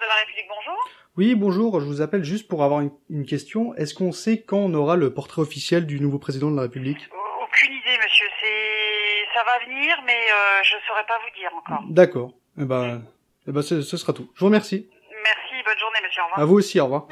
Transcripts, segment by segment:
de la République, bonjour. Oui, bonjour, je vous appelle juste pour avoir une, question. Est-ce qu'on sait quand on aura le portrait officiel du nouveau président de la République Aucune idée, monsieur. ça va venir, mais euh, je ne saurais pas vous dire encore. D'accord. Eh ben, eh ben ce, sera tout. Je vous remercie. Merci, bonne journée, monsieur. Au revoir. À vous aussi, au revoir.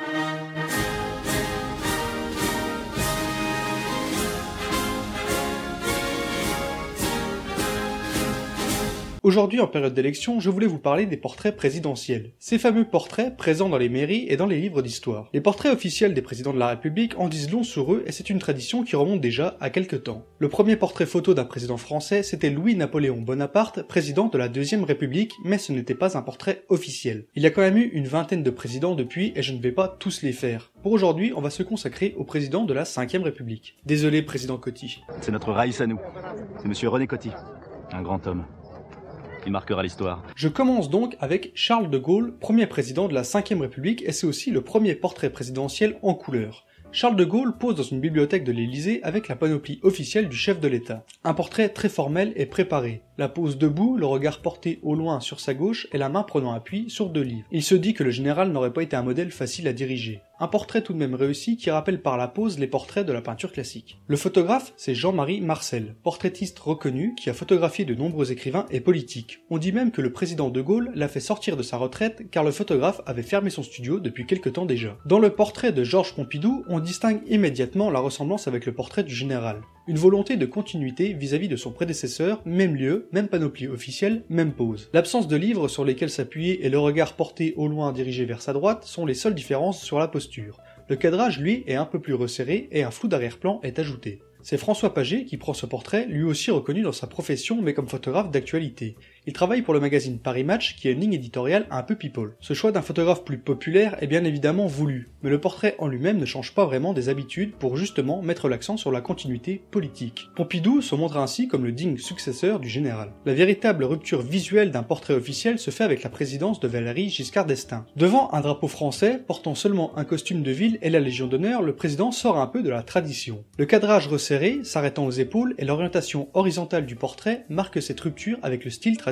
Aujourd'hui, en période d'élection, je voulais vous parler des portraits présidentiels. Ces fameux portraits présents dans les mairies et dans les livres d'histoire. Les portraits officiels des présidents de la République en disent long sur eux et c'est une tradition qui remonte déjà à quelques temps. Le premier portrait photo d'un président français, c'était Louis-Napoléon Bonaparte, président de la Deuxième République, mais ce n'était pas un portrait officiel. Il y a quand même eu une vingtaine de présidents depuis et je ne vais pas tous les faire. Pour aujourd'hui, on va se consacrer au président de la 5 République. Désolé, président Coty. C'est notre Raïs à nous. C'est monsieur René Coty. Un grand homme. Il marquera l'histoire. Je commence donc avec Charles de Gaulle, premier président de la Ve République, et c'est aussi le premier portrait présidentiel en couleur. Charles de Gaulle pose dans une bibliothèque de l'Élysée avec la panoplie officielle du chef de l'État. Un portrait très formel et préparé. La pose debout, le regard porté au loin sur sa gauche et la main prenant appui sur deux livres. Il se dit que le général n'aurait pas été un modèle facile à diriger un portrait tout de même réussi qui rappelle par la pose les portraits de la peinture classique. Le photographe, c'est Jean-Marie Marcel, portraitiste reconnu qui a photographié de nombreux écrivains et politiques. On dit même que le président de Gaulle l'a fait sortir de sa retraite car le photographe avait fermé son studio depuis quelque temps déjà. Dans le portrait de Georges Pompidou, on distingue immédiatement la ressemblance avec le portrait du général. Une volonté de continuité vis-à-vis de son prédécesseur, même lieu, même panoplie officielle, même pose. L'absence de livres sur lesquels s'appuyer et le regard porté au loin dirigé vers sa droite sont les seules différences sur la posture. Le cadrage, lui, est un peu plus resserré et un flou d'arrière-plan est ajouté. C'est François Paget qui prend ce portrait, lui aussi reconnu dans sa profession mais comme photographe d'actualité. Il travaille pour le magazine Paris Match qui est une ligne éditoriale un peu people. Ce choix d'un photographe plus populaire est bien évidemment voulu, mais le portrait en lui-même ne change pas vraiment des habitudes pour justement mettre l'accent sur la continuité politique. Pompidou se montre ainsi comme le digne successeur du général. La véritable rupture visuelle d'un portrait officiel se fait avec la présidence de Valéry Giscard d'Estaing. Devant un drapeau français, portant seulement un costume de ville et la Légion d'honneur, le président sort un peu de la tradition. Le cadrage resserré, s'arrêtant aux épaules et l'orientation horizontale du portrait marquent cette rupture avec le style traditionnel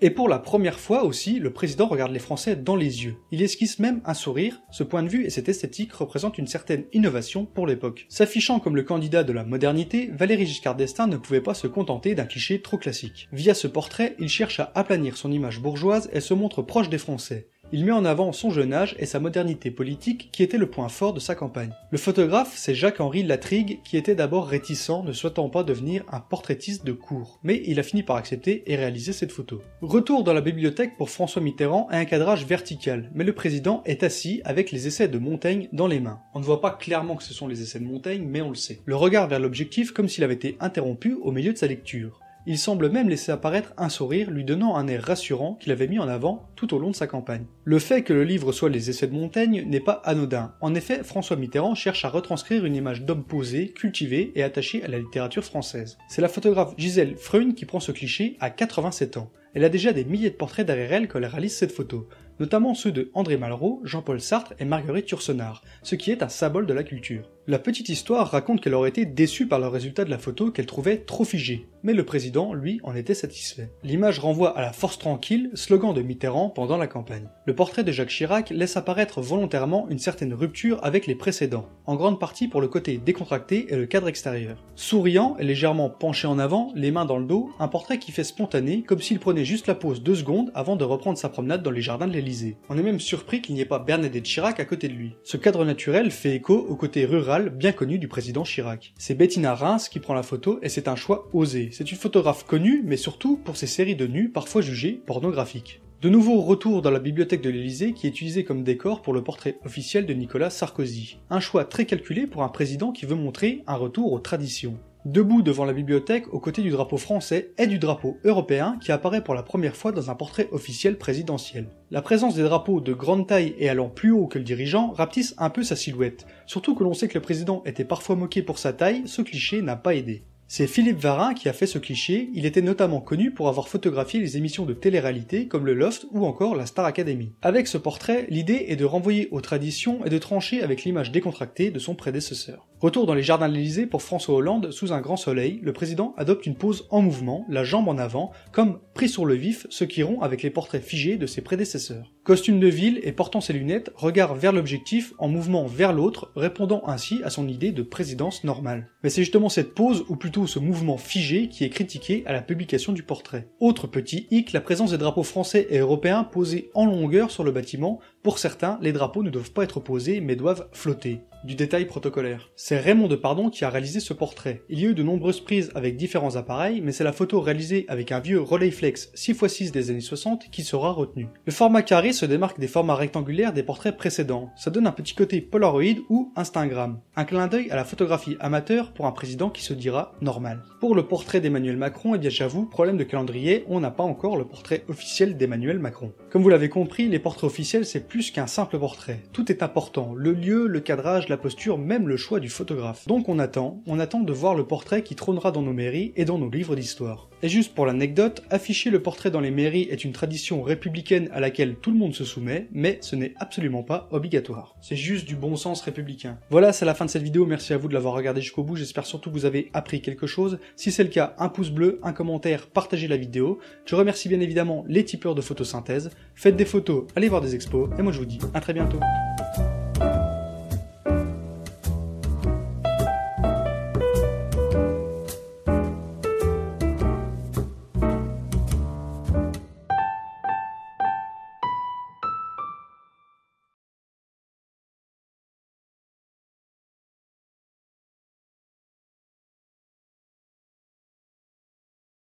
et pour la première fois aussi, le président regarde les Français dans les yeux. Il esquisse même un sourire, ce point de vue et cette esthétique représentent une certaine innovation pour l'époque. S'affichant comme le candidat de la modernité, Valéry Giscard d'Estaing ne pouvait pas se contenter d'un cliché trop classique. Via ce portrait, il cherche à aplanir son image bourgeoise et se montre proche des Français il met en avant son jeune âge et sa modernité politique qui était le point fort de sa campagne. Le photographe, c'est Jacques-Henri Latrigue qui était d'abord réticent, ne souhaitant pas devenir un portraitiste de cour, mais il a fini par accepter et réaliser cette photo. Retour dans la bibliothèque pour François Mitterrand à un cadrage vertical, mais le président est assis avec les essais de Montaigne dans les mains. On ne voit pas clairement que ce sont les essais de Montaigne, mais on le sait. Le regard vers l'objectif comme s'il avait été interrompu au milieu de sa lecture. Il semble même laisser apparaître un sourire lui donnant un air rassurant qu'il avait mis en avant tout au long de sa campagne. Le fait que le livre soit les essais de Montaigne n'est pas anodin. En effet, François Mitterrand cherche à retranscrire une image d'homme posé, cultivé et attaché à la littérature française. C'est la photographe Gisèle Freune qui prend ce cliché à 87 ans. Elle a déjà des milliers de portraits derrière elle quand elle réalise cette photo, notamment ceux de André Malraux, Jean-Paul Sartre et Marguerite Yourcenar, ce qui est un symbole de la culture. La petite histoire raconte qu'elle aurait été déçue par le résultat de la photo qu'elle trouvait trop figée, mais le président, lui, en était satisfait. L'image renvoie à la force tranquille, slogan de Mitterrand pendant la campagne. Le portrait de Jacques Chirac laisse apparaître volontairement une certaine rupture avec les précédents, en grande partie pour le côté décontracté et le cadre extérieur. Souriant et légèrement penché en avant, les mains dans le dos, un portrait qui fait spontané, comme s'il prenait juste la pause deux secondes avant de reprendre sa promenade dans les jardins de l'Elysée. On est même surpris qu'il n'y ait pas Bernadette Chirac à côté de lui. Ce cadre naturel fait écho au côté rural bien connu du président Chirac. C'est Bettina Reims qui prend la photo et c'est un choix osé. C'est une photographe connue, mais surtout pour ses séries de nus parfois jugées pornographiques. De nouveau retour dans la bibliothèque de l'Elysée qui est utilisée comme décor pour le portrait officiel de Nicolas Sarkozy. Un choix très calculé pour un président qui veut montrer un retour aux traditions debout devant la bibliothèque aux côtés du drapeau français et du drapeau européen qui apparaît pour la première fois dans un portrait officiel présidentiel. La présence des drapeaux de grande taille et allant plus haut que le dirigeant rapetisse un peu sa silhouette, surtout que l'on sait que le président était parfois moqué pour sa taille, ce cliché n'a pas aidé. C'est Philippe Varin qui a fait ce cliché, il était notamment connu pour avoir photographié les émissions de télé-réalité comme le Loft ou encore la Star Academy. Avec ce portrait, l'idée est de renvoyer aux traditions et de trancher avec l'image décontractée de son prédécesseur. Retour dans les jardins de l'Elysée pour François Hollande sous un grand soleil, le président adopte une pose en mouvement, la jambe en avant, comme pris sur le vif, ce qui rompt avec les portraits figés de ses prédécesseurs. Costume de ville et portant ses lunettes, regard vers l'objectif en mouvement vers l'autre, répondant ainsi à son idée de présidence normale. Mais c'est justement cette pose, ou plutôt ce mouvement figé, qui est critiqué à la publication du portrait. Autre petit hic, la présence des drapeaux français et européens posés en longueur sur le bâtiment, pour certains, les drapeaux ne doivent pas être posés mais doivent flotter du détail protocolaire. C'est Raymond Depardon qui a réalisé ce portrait. Il y a eu de nombreuses prises avec différents appareils, mais c'est la photo réalisée avec un vieux flex 6x6 des années 60 qui sera retenue. Le format carré se démarque des formats rectangulaires des portraits précédents. Ça donne un petit côté Polaroid ou Instagram. Un clin d'œil à la photographie amateur pour un président qui se dira normal. Pour le portrait d'Emmanuel Macron, et eh bien j'avoue, problème de calendrier, on n'a pas encore le portrait officiel d'Emmanuel Macron. Comme vous l'avez compris, les portraits officiels c'est plus qu'un simple portrait. Tout est important, le lieu, le cadrage, posture, même le choix du photographe. Donc on attend, on attend de voir le portrait qui trônera dans nos mairies et dans nos livres d'histoire. Et juste pour l'anecdote, afficher le portrait dans les mairies est une tradition républicaine à laquelle tout le monde se soumet, mais ce n'est absolument pas obligatoire. C'est juste du bon sens républicain. Voilà, c'est la fin de cette vidéo, merci à vous de l'avoir regardé jusqu'au bout, j'espère surtout que vous avez appris quelque chose. Si c'est le cas, un pouce bleu, un commentaire, partagez la vidéo. Je remercie bien évidemment les tipeurs de photosynthèse. Faites des photos, allez voir des expos, et moi je vous dis à très bientôt.